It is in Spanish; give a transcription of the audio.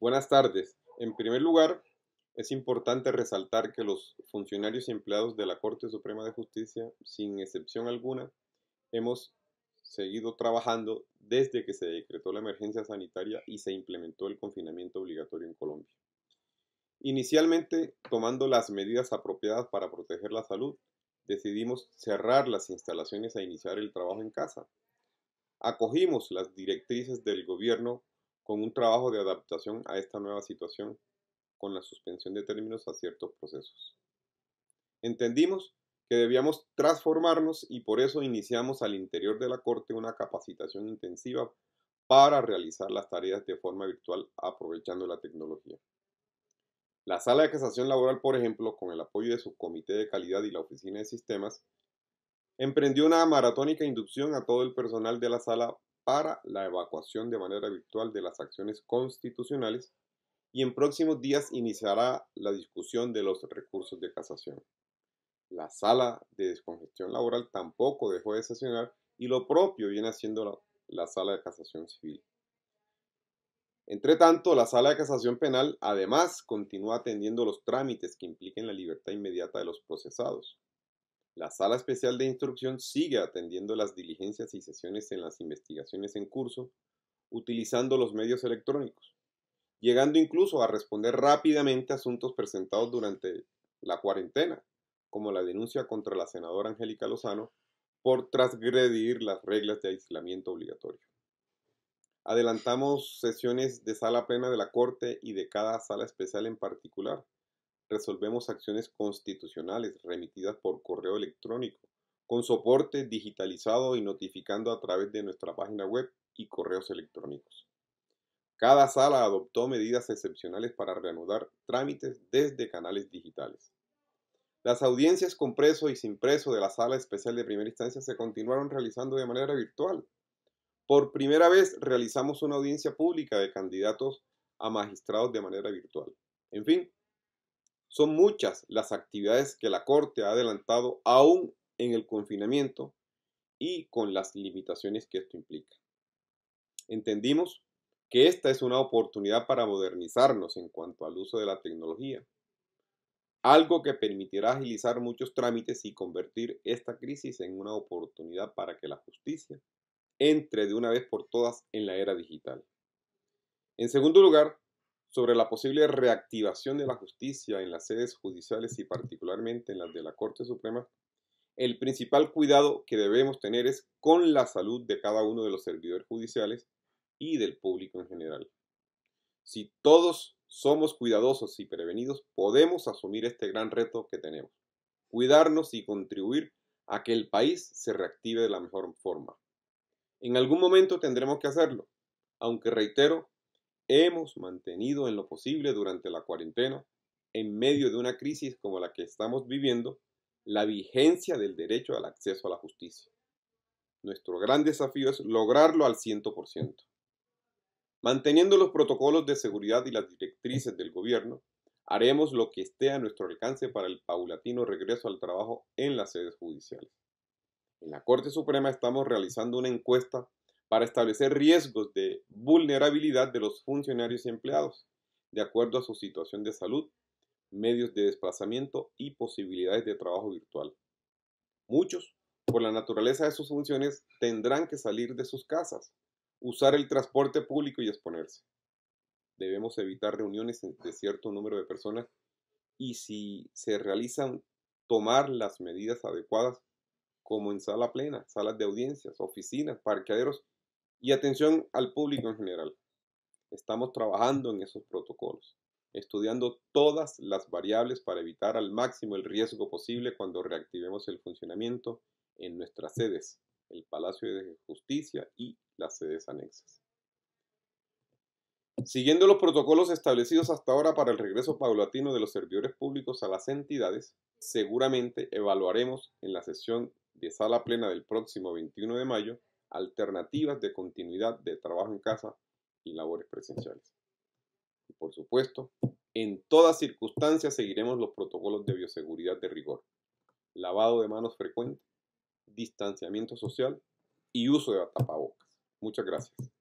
Buenas tardes. En primer lugar, es importante resaltar que los funcionarios y empleados de la Corte Suprema de Justicia, sin excepción alguna, hemos seguido trabajando desde que se decretó la emergencia sanitaria y se implementó el confinamiento obligatorio en Colombia. Inicialmente, tomando las medidas apropiadas para proteger la salud, decidimos cerrar las instalaciones e iniciar el trabajo en casa. Acogimos las directrices del gobierno con un trabajo de adaptación a esta nueva situación con la suspensión de términos a ciertos procesos. Entendimos que debíamos transformarnos y por eso iniciamos al interior de la Corte una capacitación intensiva para realizar las tareas de forma virtual aprovechando la tecnología. La Sala de Casación Laboral, por ejemplo, con el apoyo de su Comité de Calidad y la Oficina de Sistemas, emprendió una maratónica inducción a todo el personal de la sala para la evacuación de manera virtual de las acciones constitucionales y en próximos días iniciará la discusión de los recursos de casación. La sala de descongestión laboral tampoco dejó de sesionar y lo propio viene haciendo la, sala de casación civil. Entre tanto, la sala de casación penal además continúa atendiendo los trámites que impliquen la libertad inmediata de los procesados. La Sala Especial de Instrucción sigue atendiendo las diligencias y sesiones en las investigaciones en curso utilizando los medios electrónicos, llegando incluso a responder rápidamente asuntos presentados durante la cuarentena, como la denuncia contra la senadora Angélica Lozano por transgredir las reglas de aislamiento obligatorio. Adelantamos sesiones de sala plena de la Corte y de cada sala especial en particular, resolvemos acciones constitucionales remitidas por correo electrónico, con soporte digitalizado y notificando a través de nuestra página web y correos electrónicos. Cada sala adoptó medidas excepcionales para reanudar trámites desde canales digitales. Las audiencias con preso y sin preso de la sala especial de primera instancia se continuaron realizando de manera virtual. Por primera vez realizamos una audiencia pública de candidatos a magistrados de manera virtual. En fin, son muchas las actividades que la Corte ha adelantado aún en el confinamiento y con las limitaciones que esto implica. Entendimos que esta es una oportunidad para modernizarnos en cuanto al uso de la tecnología, algo que permitirá agilizar muchos trámites y convertir esta crisis en una oportunidad para que la justicia entre de una vez por todas en la era digital. En segundo lugar, sobre la posible reactivación de la justicia en las sedes judiciales y particularmente en las de la Corte Suprema, el principal cuidado que debemos tener es con la salud de cada uno de los servidores judiciales y del público en general. Si todos somos cuidadosos y prevenidos, podemos asumir este gran reto que tenemos, cuidarnos y contribuir a que el país se reactive de la mejor forma. En algún momento tendremos que hacerlo, aunque reitero, hemos mantenido en lo posible durante la cuarentena, en medio de una crisis como la que estamos viviendo, la vigencia del derecho al acceso a la justicia. Nuestro gran desafío es lograrlo al 100%. Manteniendo los protocolos de seguridad y las directrices del gobierno, haremos lo que esté a nuestro alcance para el paulatino regreso al trabajo en las sedes judiciales. En la Corte Suprema estamos realizando una encuesta para establecer riesgos de vulnerabilidad de los funcionarios y empleados, de acuerdo a su situación de salud, medios de desplazamiento y posibilidades de trabajo virtual. Muchos, por la naturaleza de sus funciones, tendrán que salir de sus casas, usar el transporte público y exponerse. Debemos evitar reuniones de cierto número de personas y si se realizan, tomar las medidas adecuadas como en sala plena, salas de audiencias, oficinas, parqueaderos y atención al público en general. Estamos trabajando en esos protocolos, estudiando todas las variables para evitar al máximo el riesgo posible cuando reactivemos el funcionamiento en nuestras sedes, el Palacio de Justicia y las sedes anexas. Siguiendo los protocolos establecidos hasta ahora para el regreso paulatino de los servidores públicos a las entidades, seguramente evaluaremos en la sesión de sala plena del próximo 21 de mayo alternativas de continuidad de trabajo en casa y labores presenciales. Y por supuesto, en todas circunstancias seguiremos los protocolos de bioseguridad de rigor, lavado de manos frecuente, distanciamiento social y uso de tapabocas. Muchas gracias.